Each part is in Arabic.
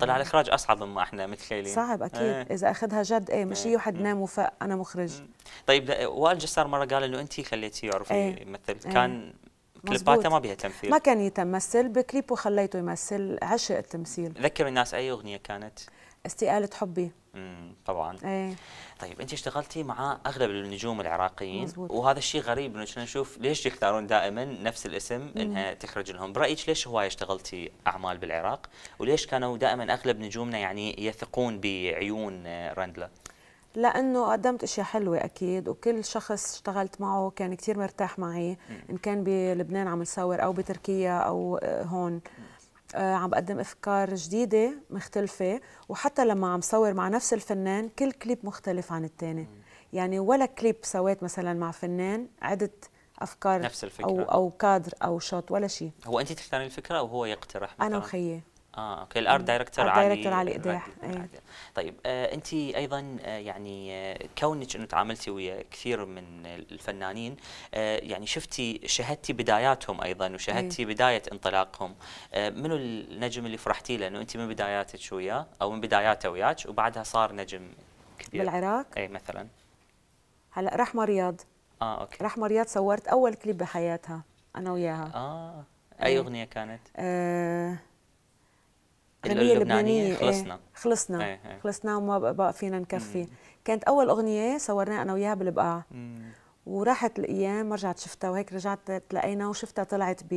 طلع الاخراج اصعب مما احنا متخيلين صعب اكيد آه. اذا اخذها جد ايه مش إيه. هي واحد إيه. نام وفق انا مخرج مم. إيه. طيب وائل جسار مره قال انه انت خليتيه يعرف ايه. يمثل كان كليباته ما بيها تمثيل ما كان يتمثل بكليب وخليته يمثل عشق التمثيل ذكر الناس اي اغنيه كانت استقالة حبي امم طبعا ايه طيب انت اشتغلتي مع اغلب النجوم العراقيين مزبوط. وهذا الشيء غريب انه نشوف ليش يختارون دائما نفس الاسم انها تخرج لهم برايك ليش هواي اشتغلتي اعمال بالعراق وليش كانوا دائما اغلب نجومنا يعني يثقون بعيون رندله لانه قدمت اشياء حلوه اكيد وكل شخص اشتغلت معه كان كثير مرتاح معي ان كان بلبنان عم نصور او بتركيا او آه، هون آه، عم بقدم افكار جديده مختلفه وحتى لما عم صور مع نفس الفنان كل كليب مختلف عن الثاني يعني ولا كليب سويت مثلا مع فنان عدت افكار نفس الفكره او او كادر او شوت ولا شيء هو انت تختارين الفكره او هو يقترح مثلا انا وخيي اه اوكي الارت دايركتور علي دايركتور علي اقداح أيه. طيب آه انت ايضا آه يعني آه كونك انه تعاملتي ويا كثير من الفنانين آه يعني شفتي شهدتي بداياتهم ايضا وشهدتي أيوه. بدايه انطلاقهم آه منو النجم اللي فرحتي له انه انت من بداياتك وياه او من بداياته وياك وبعدها صار نجم كبير بالعراق اي مثلا هلا رحمه رياض اه اوكي رحمه رياض صورت اول كليب بحياتها انا وياها اه اي إيه. اغنيه كانت آه اغنيه لبنانيه خلصنا ايه خلصنا ايه ايه. خلصنا وما بقى فينا نكفي كانت اول اغنيه صورناها انا وياها بالبقاع وراحت الايام رجعت شفتها وهيك رجعت تلاقينا وشفتها طلعت ب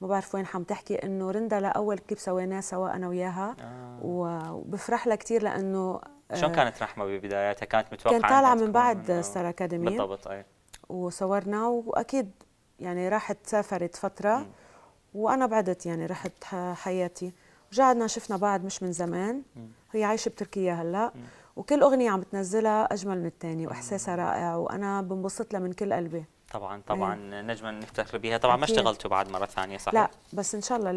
ما بعرف وين عم تحكي انه رندا لاول كليب سويناه سوا انا وياها آه. وبفرح لها كثير لانه آه، شلون كانت رحمه ببداياتها؟ كانت متوقعه كانت طالعه من بعد ستار اكاديمي بالضبط اي وصورنا واكيد يعني راحت سافرت فتره م. وانا بعدت يعني رحت حياتي رجعنا شفنا بعض مش من زمان هي عايشه بتركيا هلا وكل اغنيه عم بتنزلها اجمل من الثانيه واحساسها رائع وانا بنبسط لها من كل قلبي طبعا طبعا إيه. نجمة نفتخر بها طبعا ما اشتغلتوا بعد مره ثانيه صح لا بس ان شاء الله